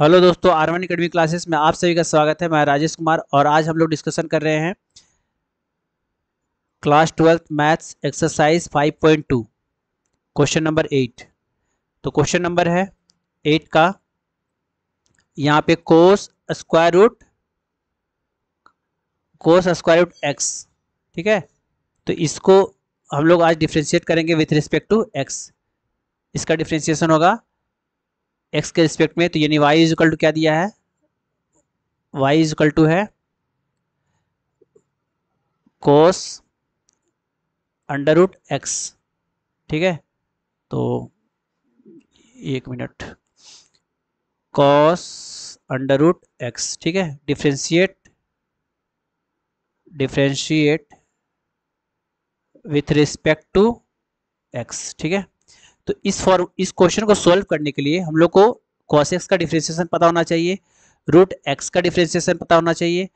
hello दोस्तों R one academy classes में आप सभी का स्वागत है मैं राजेश कुमार और आज हम लोग डिस्कशन कर रहे हैं class twelfth maths exercise 5.2 question number eight तो क्वेश्चन नंबर है एट का यहाँ पे cos square root cos square root x ठीक है तो इसको हम लोग आज डिफ्रेंशिएट करेंगे विथ रिस्पेक्ट टू एक्स इसका डिफ्रेंशिएशन होगा एक्स के रिस्पेक्ट में तो यानी वाई इजकल टू क्या दिया है वाई इजकल टू है कोस अंडर रूट एक्स ठीक है तो एक minute cos under root x ठीक है differentiate differentiate with respect to x ठीक है तो इस फॉर्म इस क्वेश्चन को सॉल्व करने के लिए हम लोग को कॉस एक्स का डिफ्रेंसिएशन पता होना चाहिए रूट एक्स का डिफ्रेंसिएशन पता होना चाहिए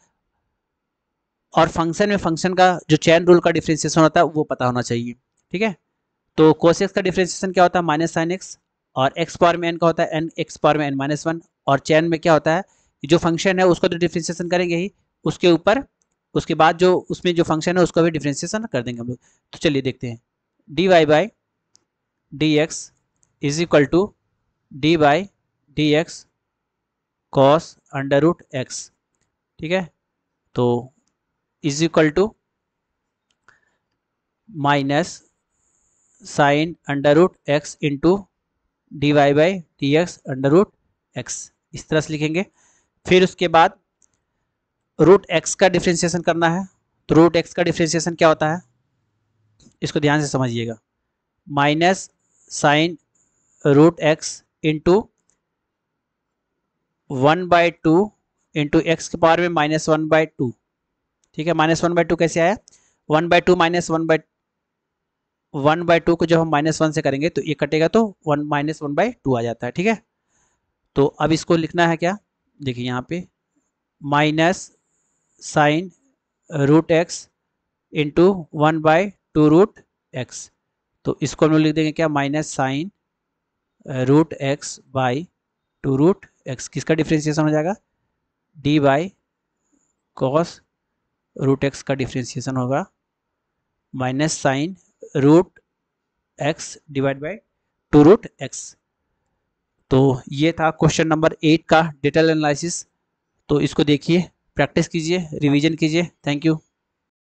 और फंक्शन में फंक्शन का जो चैन रूल का डिफ्रेंसिएशन होता है वो पता होना चाहिए ठीक है तो कॉस एक्स का डिफ्रेंसिएशन क्या होता है माइनस साइन एक्स और एक्स पावर में एन का होता है एन एक्स पावर में एन माइनस वन और चैन में क्या होता है जो फंक्शन है उसका तो डिफ्रेंसिएशन करेंगे ही उसके ऊपर उसके बाद जो उसमें जो फंक्शन है उसका भी डिफ्रेंसिएशन कर देंगे हम लोग तो चलिए देखते हैं d y by d x is equal to d by d x cos under root x ठीक है तो is equal to minus sine under root x into d y by d x under root x इस तरह से लिखेंगे फिर उसके बाद रूट एक्स का डिफ्रेंशिएशन करना है तो रूट एक्स का डिफ्रेंशिएशन क्या होता है इसको ध्यान से समझिएगा minus sine root x into one by two into x के पावर में माइनस वन बाई टू ठीक है माइनस वन बाई टू कैसे आया one by two minus one by one by two को जब हम माइनस वन से करेंगे तो ये कटेगा तो one minus one by two आ जाता है ठीक है तो अब इसको लिखना है क्या देखिए यहाँ पे minus sine root x into one by two root x तो इसको हम लोग लिख देंगे क्या minus sine root x by two root x किसका डिफ्रेंशिएशन हो जाएगा d by cos root x का डिफ्रेंशिएशन होगा minus sine root x divide by two root x तो ये था क्वेश्चन नंबर एट का डिटेल एनालिसिस तो इसको देखिए प्रैक्टिस कीजिए रिवीजन कीजिए थैंक यू